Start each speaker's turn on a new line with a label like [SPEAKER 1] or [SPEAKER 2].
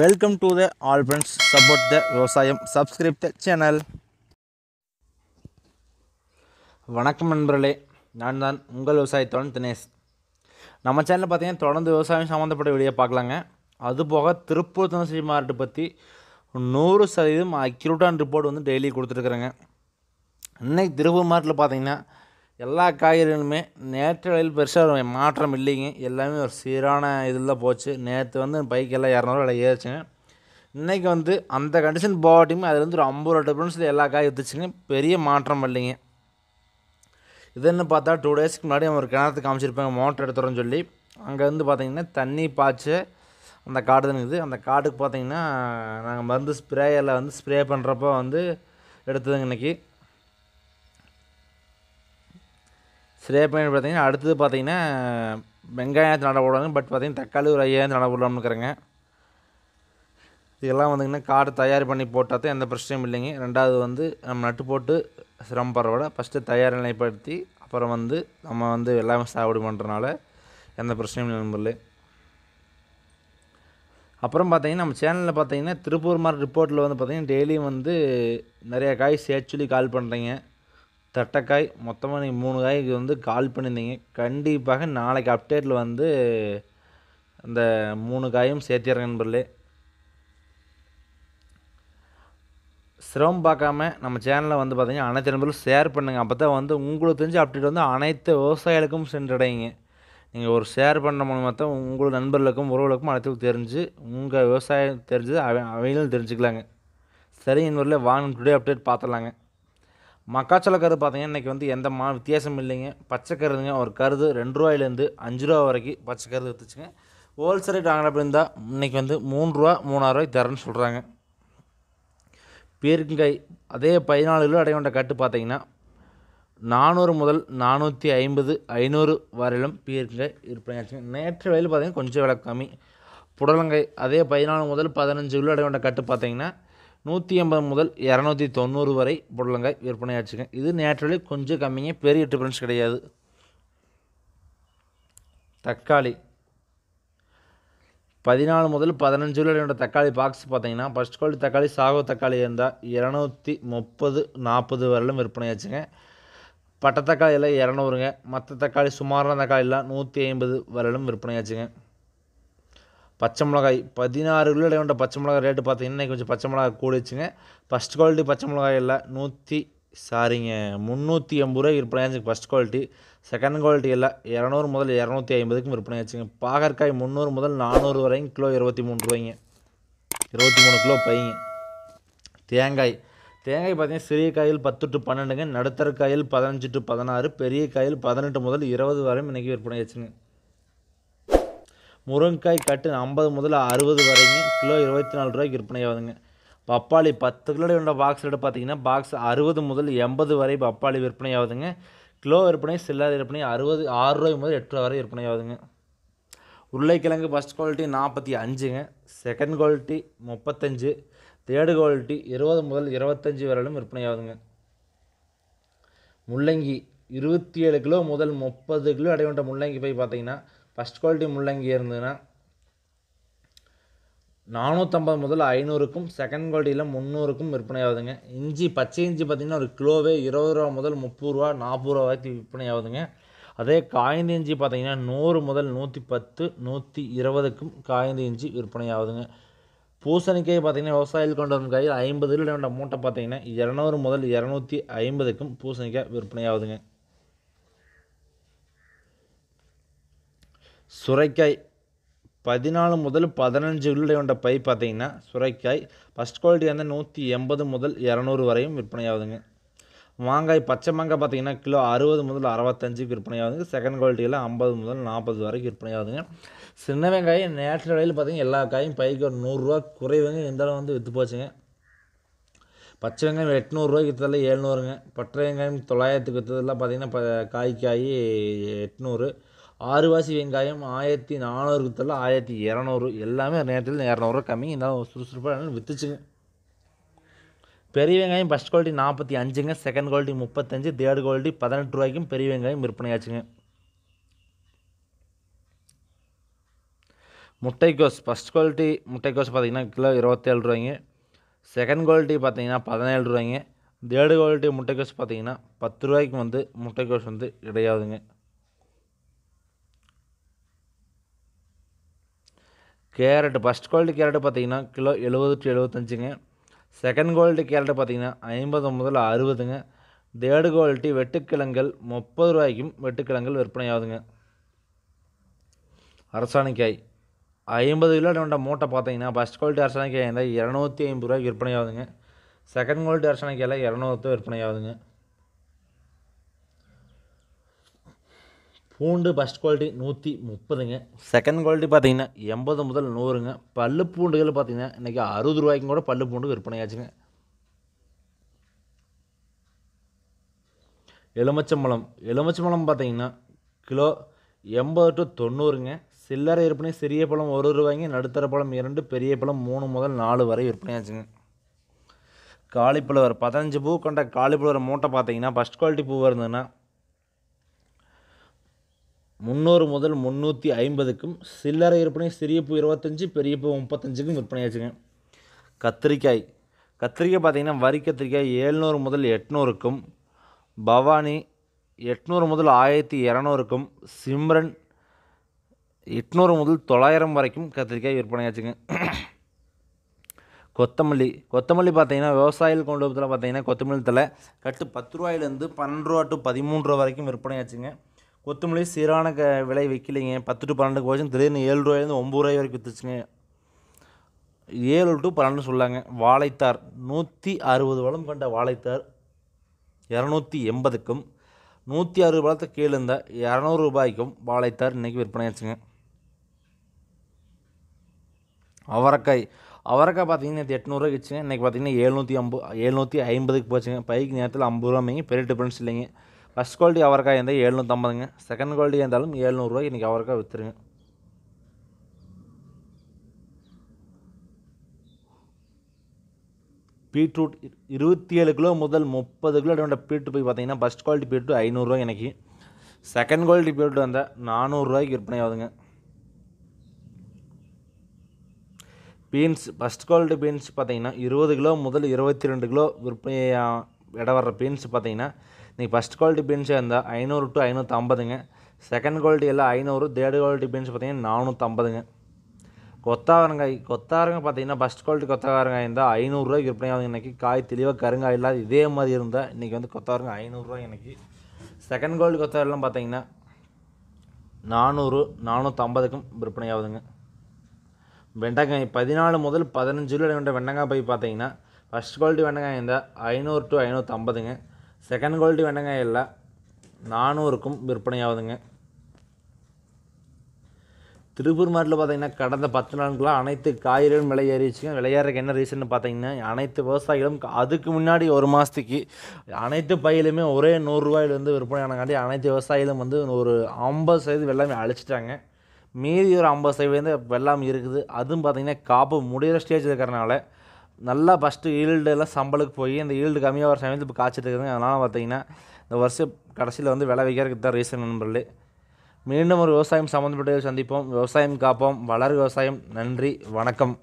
[SPEAKER 1] welcome to the all friends support the விவசாயம் subscribe the channel வணக்கம் நண்பர்களே நான் தான் உங்கள் விவசாயத்தோன் தினேஷ் நம்ம சேனலில் பார்த்தீங்கன்னா தொடர்ந்து விவசாயம் சம்மந்தப்பட்ட வீடியோ பார்க்கலாங்க அதுபோக திருப்பூர் தினசரி மார்க்கெட் பற்றி நூறு சதவீதம் அக்யூரேட்டான ரிப்போர்ட் வந்து டெய்லி கொடுத்துருக்குறேங்க இன்றைக்கி திருப்பூர் மாவட்டத்தில் பார்த்தீங்கன்னா எல்லா காய்கறிகளுமே நேற்று விலையில் பெருசாக ஒரு மாற்றம் இல்லைங்க எல்லாமே ஒரு சீரான இதில் போச்சு நேற்று வந்து பைக்கெல்லாம் இரநூறு விலை ஏறிச்சுங்க இன்றைக்கி வந்து அந்த கண்டிஷன் போகாட்டியுமே அதில் வந்து ஒரு ஐம்பது ரூபா எல்லா காய் எடுத்துச்சுங்க பெரிய மாற்றம் இல்லைங்க இதுன்னு பார்த்தா டூ டேஸ்க்கு முன்னாடி ஒரு கிணத்து காமிச்சிருப்பாங்க மோட்டர் எடுத்துகிறோன்னு சொல்லி அங்கேருந்து பார்த்திங்கன்னா தண்ணி பாய்ச்சி அந்த காடு இருக்குது அந்த காடுக்கு பார்த்திங்கன்னா நாங்கள் மருந்து ஸ்ப்ரேயரில் வந்து ஸ்ப்ரே பண்ணுறப்போ வந்து எடுத்ததுங்க இன்றைக்கி சிறைய பண்ணி பார்த்தீங்கன்னா அடுத்தது பார்த்தீங்கன்னா வெங்காயத்தை நட போடுறாங்க பட் பார்த்தீங்கன்னா தக்காளி ஒரு ஐயாயிரம் நட போடலாம்னு இருக்கிறேங்க இதெல்லாம் வந்துங்கன்னா காடு தயார் பண்ணி போட்டால் தான் எந்த பிரச்சனையும் இல்லைங்க ரெண்டாவது வந்து நம்ம நட்டு போட்டு சிரமம் பரவாயில்ல ஃபஸ்ட்டு தயார் நிலைப்படுத்தி அப்புறம் வந்து நம்ம வந்து எல்லாமே சாகுபடி பண்ணுறனால எந்த பிரச்சனையும் இல்லை நம்பரில் அப்புறம் பார்த்தீங்கன்னா நம்ம சேனலில் பார்த்தீங்கன்னா திருப்பூர் மாதிரி ரிப்போர்ட்டில் வந்து பார்த்தீங்கன்னா டெய்லியும் வந்து நிறையா காய் சேச்சுலி கால் பண்ணுறீங்க தட்டைக்காய் மொத்தமாக நீங்கள் மூணு காய்க்கு வந்து கால் பண்ணியிருந்தீங்க கண்டிப்பாக நாளைக்கு அப்டேட்டில் வந்து இந்த மூணு காயும் சேர்த்திடுறேன் நண்பர்களே சிரமம் பார்க்காம நம்ம சேனலில் வந்து பார்த்திங்கன்னா அனைத்து நண்பர்களும் ஷேர் பண்ணுங்கள் அப்போ தான் வந்து உங்களுக்கு தெரிஞ்ச அப்டேட் வந்து அனைத்து விவசாயிகளுக்கும் சென்றடையுங்க நீங்கள் ஒரு ஷேர் பண்ண மூலமாக தான் உங்கள் நண்பர்களுக்கும் உறவுகளுக்கும் அனைத்துக்கும் தெரிஞ்சு உங்கள் விவசாயம் தெரிஞ்சது அவ அவைகளும் தெரிஞ்சுக்கலாங்க சரி நண்பர்களே வாங்க டுடே அப்டேட் பார்த்துடலாங்க மக்காச்சோள கருது பார்த்தீங்கன்னா இன்றைக்கி வந்து எந்த மா வித்தியாசம் இல்லைங்க பச்சை கருதுங்க ஒரு கருது ரெண்டு ரூபாயிலேருந்து அஞ்சு ரூபா வரைக்கும் பச்சை கருது விற்றுச்சுங்க ஹோல்சேல் ரேட் வாங்கின அப்படி இருந்தால் இன்றைக்கி வந்து மூணு ரூபா மூணாயிரூவாய் தரேன்னு சொல்கிறாங்க பீர்க்கங்காய் அதே பதினாலு கிலோ அடையொண்ட கட்டு பார்த்தீங்கன்னா நானூறு முதல் நானூற்றி ஐம்பது ஐநூறு வரையிலும் பீர்க்கங்காய் இருப்பாங்க நேற்று வயலில் பார்த்தீங்கன்னா கொஞ்சம் விலை கம்மி புடலங்காய் அதே பதினாலு முதல் பதினஞ்சு கிலோ அடையொண்ட கட்டு பார்த்தீங்கன்னா நூற்றி ஐம்பது முதல் இரநூத்தி தொண்ணூறு வரை புடலங்காய் விற்பனையாச்சுங்க இது நேச்சுரலி கொஞ்சம் கம்மிங்க பெரிய டிஃப்ரென்ஸ் கிடையாது தக்காளி பதினாலு முதல் பதினஞ்சு என்னோடய தக்காளி பாக்ஸ் பார்த்தீங்கன்னா ஃபஸ்ட் குவாலிட்டி தக்காளி சாகோ தக்காளி இருந்தால் இரநூத்தி முப்பது நாற்பது வரலும் விற்பனையாச்சுங்க பட்டை தக்காளியில் இரநூறுங்க மற்ற தக்காளி சுமாரான எல்லாம் நூற்றி ஐம்பது வரலும் விற்பனையாச்சுங்க பச்சை மிளகாய் பதினாறு கிலோ கொண்ட பச்சை மிளகாய் ரேட்டு பார்த்தீங்கன்னா இன்றைக்கி கொஞ்சம் பச்சை மிளகாய் கூடிச்சுங்க ஃபஸ்ட் குவாலிட்டி பச்சை மிளகாய் இல்லை நூற்றி சாரிங்க முந்நூற்றி எண்பது ரூபாய் விற்பனை ஆச்சுங்க ஃபஸ்ட் குவாலிட்டி செகண்ட் குவாலிட்டி இல்லை இரநூறு முதல் இரநூத்தி ஐம்பதுக்கும் விற்பனை ஆச்சுங்க பாகற்காய் முந்நூறு முதல் நானூறு வரைக்கும் கிலோ இருபத்தி மூணு ரூபாய்ங்க இருபத்தி மூணு கிலோ பையங்க தேங்காய் தேங்காய் பார்த்தீங்கன்னா சிறிய காயில் பத்து டு பன்னெண்டுங்க நடுத்தர காயில் பதினஞ்சு டு பதினாறு பெரிய காயில் பதினெட்டு முதல் இருபது வரையும் இன்றைக்கி விற்பனை ஆச்சுங்க முருங்கைக்காய் கட்டு ஐம்பது முதல் அறுபது வரைக்கும் கிலோ இருபத்தி நாலு ரூபாய்க்கு விற்பனை ஆகுதுங்க பப்பாளி பத்து கிலோ உள்ள பாக்ஸ் எடுத்து பார்த்தீங்கன்னா பாக்ஸ் அறுபது முதல் எண்பது வரை பப்பாளி விற்பனை ஆகுதுங்க கிலோ விற்பனை சில்லறை விற்பனை அறுபது ஆறு ரூபாய் முதல் எட்டு ரூபா வரை விற்பனை ஆகுதுங்க உருளைக்கிழங்கு ஃபஸ்ட் குவாலிட்டி நாற்பத்தி அஞ்சுங்க செகண்ட் குவாலிட்டி முப்பத்தஞ்சு தேர்டு குவாலிட்டி இருபது முதல் இருபத்தஞ்சி வரையிலும் விற்பனை ஆகுதுங்க முள்ளங்கி இருபத்தி ஏழு கிலோ முதல் முப்பது கிலோ அடைவண்ட முள்ளங்கி போய் பார்த்தீங்கன்னா ஃபஸ்ட் குவாலிட்டி முள்ளங்கி இருந்ததுன்னா நானூற்றம்பது முதல் ஐநூறுக்கும் செகண்ட் குவாலிட்டியில் முந்நூறுக்கும் விற்பனை ஆகுதுங்க இஞ்சி பச்சை இஞ்சி பார்த்திங்கன்னா ஒரு கிலோவே இருபது ரூபா முதல் முப்பது ரூபா நாற்பது ரூபா வரைக்கும் விற்பனை ஆகுதுங்க அதே காய்ந்த இஞ்சி பார்த்திங்கன்னா நூறு முதல் நூற்றி பத்து நூற்றி இருபதுக்கும் காய்ந்த இஞ்சி விற்பனை ஆகுதுங்க பூசணிக்காய் பார்த்திங்கன்னா விவசாயிகள் கொண்டு வரும் கையில் ஐம்பது ரூபா மூட்டை பார்த்திங்கன்னா இரநூறு முதல் இரநூத்தி ஐம்பதுக்கும் பூசணிக்காய் விற்பனை ஆகுதுங்க சுரைக்காய் பதினாலு முதல் பதினஞ்சு உள்ளே கொண்ட பை பார்த்தீங்கன்னா சுரைக்காய் ஃபஸ்ட் குவாலிட்டி வந்து நூற்றி எண்பது முதல் இரநூறு வரையும் விற்பனையாகுதுங்க மாங்காய் பச்சை மாங்காய் பார்த்தீங்கன்னா கிலோ அறுபது முதல் அறுபத்தஞ்சுக்கு விற்பனையாகுதுங்க செகண்ட் குவாலிட்டியில் ஐம்பது முதல் நாற்பது வரைக்கும் விற்பனையாகுதுங்க சின்ன வெங்காயம் நேற்று விலையில் பார்த்தீங்கன்னா எல்லா காயும் பைக்கு ஒரு நூறுரூவா குறைவுங்க இருந்தாலும் வந்து விற்று போச்சுங்க பச்சை வெங்காயம் எட்நூறுரூவாய்க்கு விற்றதில் ஏழ்நூறுங்க பட்டை வெங்காயம் தொள்ளாயிரத்துக்கு விற்றதெல்லாம் பார்த்தீங்கன்னா ப காய் காய் எட்நூறு ஆறுவாசி வெங்காயம் ஆயிரத்தி நானூறு தொல்ல ஆயிரத்தி இரநூறு எல்லாமே நேரத்தில் இரநூறுவா கம்மி இருந்தாலும் சுறுசுறுப்பாக விற்றுச்சுங்க பெரிய வெங்காயம் ஃபஸ்ட் குவாலிட்டி நாற்பத்தி அஞ்சுங்க செகண்ட் குவாலிட்டி முப்பத்தஞ்சு தேர்ட் குவாலிட்டி பதினெட்டு ரூபாய்க்கும் பெரிய வெங்காயம் விற்பனையாச்சுங்க முட்டைக்கோஸ் ஃபஸ்ட் குவாலிட்டி முட்டைக்கோஸ் பார்த்தீங்கன்னா கிலோ இருபத்தேழு ரூபாய்ங்க செகண்ட் குவாலிட்டி பார்த்தீங்கன்னா பதினேழு ரூபாய்ங்க தேர்டு குவாலிட்டி முட்டைக்கோஸ் பார்த்தீங்கன்னா பத்து ரூபாய்க்கு வந்து முட்டைக்கோஸ் வந்து கிடையாதுங்க கேரட் ஃபஸ்ட் குவாலிட்டி கேரட்டு பார்த்திங்கன்னா கிலோ எழுபது டு எழுபத்தஞ்சுங்க செகண்ட் குவாலிட்டி கேரட்டு பார்த்திங்கன்னா ஐம்பது முதல் அறுபதுங்க தேர்டு குவாலிட்டி வெட்டுக்கிழங்கள் முப்பது ரூபாய்க்கும் வெட்டுக்கிழங்கள் விற்பனை ஆகுதுங்க அரசாணிக்காய் ஐம்பது கிலோ வேண்ட மூட்டை பார்த்தீங்கன்னா ஃபஸ்ட் குவாலிட்டி அரசாணிக்காய் இருந்தால் இரநூத்தி ஐம்பது ரூபாய்க்கு விற்பனை ஆகுதுங்க செகண்ட் குவாலிட்டி அரசாணிக்காயில் இரநூறுத்து விற்பனை ஆகுதுங்க பூண்டு ஃபஸ்ட் குவாலிட்டி நூற்றி முப்பதுங்க செகண்ட் குவாலிட்டி பார்த்தீங்கன்னா எண்பது முதல் நூறுங்க பல்லு பூண்டுகள் பார்த்தீங்கன்னா இன்றைக்கி அறுபது ரூபாய்க்கும் கூட பல்லு பூண்டு விற்பனையாச்சுங்க எலுமிச்சம்பழம் எலுமிச்சம்பழம் பார்த்தீங்கன்னா கிலோ எண்பது டு தொண்ணூறுங்க சில்லறை விற்பனை சிறிய பழம் ஒரு ரூபாய்ங்க நடுத்தர பழம் இரண்டு பெரிய பழம் மூணு முதல் நாலு வரை விற்பனையாச்சுங்க காலிஃப்ளவர் பதினஞ்சு பூ கொண்ட காலிஃப்ளவர் மூட்டை பார்த்தீங்கன்னா ஃபஸ்ட் குவாலிட்டி பூ வருதுன்னா முந்நூறு முதல் முந்நூற்றி ஐம்பதுக்கும் சில்லறை விற்பனை சிறிய பூ இருபத்தஞ்சி பெரிய பூ முப்பத்தஞ்சுக்கும் விற்பனையாச்சுங்க கத்திரிக்காய் கத்திரிக்காய் பார்த்திங்கன்னா வரி கத்திரிக்காய் ஏழ்நூறு முதல் எட்நூறுக்கும் பவானி எட்நூறு முதல் ஆயிரத்தி இரநூறுக்கும் சிம்ரன் எட்நூறு முதல் தொள்ளாயிரம் வரைக்கும் கத்திரிக்காய் விற்பனையாச்சுங்க கொத்தமல்லி கொத்தமல்லி பார்த்தீங்கன்னா விவசாயிகள் கொண்டு வரத்தில் பார்த்தீங்கன்னா கொத்தமல்லி தலை கட்டு பத்து ரூபாயிலேருந்து பன்னெண்டு ரூபா டு பதிமூன்று ரூபா வரைக்கும் விற்பனையாச்சுங்க கொத்தமல்லி சீரான க விலை வைக்கலைங்க பத்து டு பன்னெண்டு கோச்சும் திடீர்னு ஏழு ரூபாயிலேருந்து ஒம்பது ரூபாய் வரைக்கும் விற்றுச்சுங்க ஏழு டு பன்னெண்டு சொல்லாங்க வாழைத்தார் நூற்றி அறுபது வளம் கொண்ட வாழைத்தார் இரநூத்தி எண்பதுக்கும் நூற்றி அறுபது வளத்தை கீழே இருந்தால் இரநூறு ரூபாய்க்கும் வாழைத்தார் இன்றைக்கி விற்பனையாச்சுங்க அவரைக்காய் அவரைக்காய் பார்த்தீங்கன்னா எட்நூறுவா கிச்சுங்க இன்றைக்கி பார்த்தீங்கன்னா எழுநூற்றி ஐம்பது எழுநூற்றி ஐம்பதுக்கு போச்சுங்க பைக்கு நேரத்தில் ஐம்பது ரூபா பெரிய டிஃப்ரென்ஸ் இல்லைங்க ஃபஸ்ட் குவாலிட்டி அவரைக்காய் இருந்தால் எழுநூற்றம்பதுங்க செகண்ட் குவாலிட்டி இருந்தாலும் ஏழ்நூறுரூவா இன்றைக்கி அவரைக்காய் விற்றுருங்க பீட்ரூட் இருபத்தி ஏழு கிலோ முதல் முப்பது கிலோ வேண்ட பீட்ரூட் போய் பார்த்தீங்கன்னா ஃபஸ்ட் குவாலிட்டி பீட்ரூட் ஐநூறுரூவா எனக்கு செகண்ட் குவாலிட்டி பீட்ரூட் வந்தால் நானூறுரூவாய்க்கு விற்பனை ஆகுதுங்க பீன்ஸ் ஃபஸ்ட் குவாலிட்டி பீன்ஸ் பார்த்தீங்கன்னா இருபது கிலோ முதல் இருபத்தி ரெண்டு கிலோ விற்பனை இடம் வர்ற பீன்ஸ் பார்த்தீங்கன்னா இன்றைக்கி ஃபஸ்ட் குவாலிட்டி பென்ஸாக இருந்தால் ஐநூறு டு ஐநூற்றம்பதுங்க செகண்ட் குவாலிட்டி எல்லாம் ஐநூறு தேர்ட் குவாலிட்டி பீன்ஸ் பார்த்தீங்கன்னா நானூற்றம்பதுங்க கொத்தாவரங்காய் கொத்தாரங்க பார்த்தீங்கன்னா ஃபஸ்ட் குவாலிட்டி கொத்தாவரங்காய் இருந்தால் ஐநூறுரூவாய்க்கு விற்பனை ஆகுது இன்றைக்கி காய் தெளிவாக கருங்காய் இல்லாத இதே மாதிரி இருந்தால் இன்றைக்கி வந்து கொத்தாவரங்க ஐநூறுரூவா இன்றைக்கி செகண்ட் குவாலிட்டி கொத்தாவரெலாம் பார்த்தீங்கன்னா நானூறு நானூற்றம்பதுக்கும் விற்பனை ஆகுதுங்க வெண்டைக்காய் பதினாலு முதல் பதினஞ்சு ரூபாய் வெண்டை வெண்டைக்காய் போய் பார்த்தீங்கன்னா ஃபஸ்ட் குவாலிட்டி வெண்டைக்காய் இருந்தால் ஐநூறு டு ஐநூற்றம்பதுங்க செகண்ட் குவாலிட்டி வெண்டைக்காய் இல்லை நானூறுக்கும் விற்பனையாகுதுங்க திருப்பூர் மாவட்டத்தில் பார்த்திங்கன்னா கடந்த பத்து நாட்களாக அனைத்து காய்கறிகளும் விலை ஏறிச்சுங்க விளையாடுறதுக்கு என்ன ரீசன் பார்த்தீங்கன்னா அனைத்து விவசாயிகளும் அதுக்கு முன்னாடி ஒரு மாதத்துக்கு அனைத்து பயிலுமே ஒரே நூறுரூவாயிலேருந்து விற்பனையானங்காட்டி அனைத்து விவசாயிகளும் வந்து ஒரு ஐம்பது சதவீதம் வெள்ளாமை அழிச்சிட்டாங்க மீதி ஒரு ஐம்பது சதவீதம் வெள்ளாமை இருக்குது அதுவும் பார்த்திங்கன்னா காப்பு முடிகிற ஸ்டேஜ் இருக்கிறனால நல்லா ஃபஸ்ட்டு ஈல்டு எல்லாம் சம்பளுக்கு போய் அந்த ஈல்டு கம்மியாக வர சமயத்தில் இப்போ காய்ச்சிட்டு இருக்குதுங்க அதனால் பார்த்தீங்கன்னா இந்த வருஷம் கடைசியில் வந்து விலை வைக்கிறதுக்கு தான் ரீசன் நண்பர்கள் மீண்டும் ஒரு விவசாயம் சம்மந்தப்பட்ட சந்திப்போம் விவசாயம் காப்போம் வளர் விவசாயம் நன்றி வணக்கம்